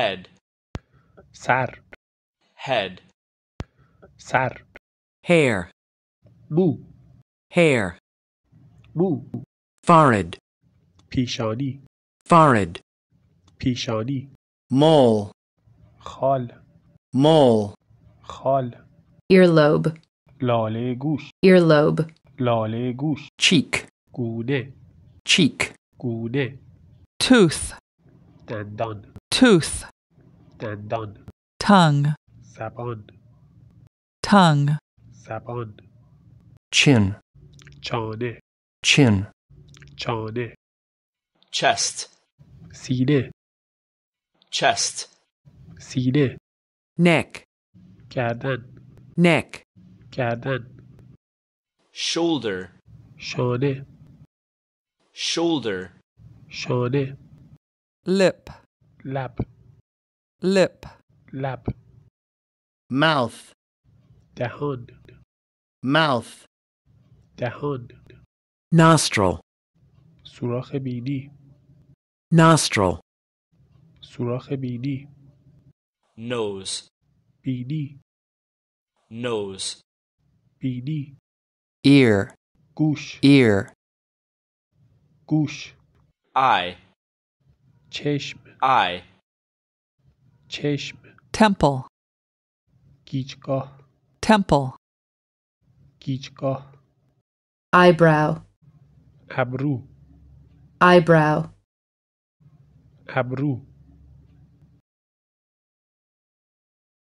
head sar head sar hair boo hair boo forehead پیشانی forehead پیشانی mole خال mole خال earlobe لاله گوش earlobe لاله گوش cheek گوده. cheek گوده. tooth Tendon. Tooth. Tendon. Tongue. Sapon. Tongue. Sapon. Chin. Chane. Chin. Chane. Chest. Sine. Chest. Sine. Neck. گردن. Neck. گردن. Shoulder. شانه. Shoulder. شانه lip lap lip lap mouth دهان mouth دهان nostril سوراخ بینی nostril سوراخ بینی nose بینی nose بینی ear گوش ear گوش eye چشم eye چشم temple گیجگاه temple گیجگاه eyebrow ابرو eyebrow ابرو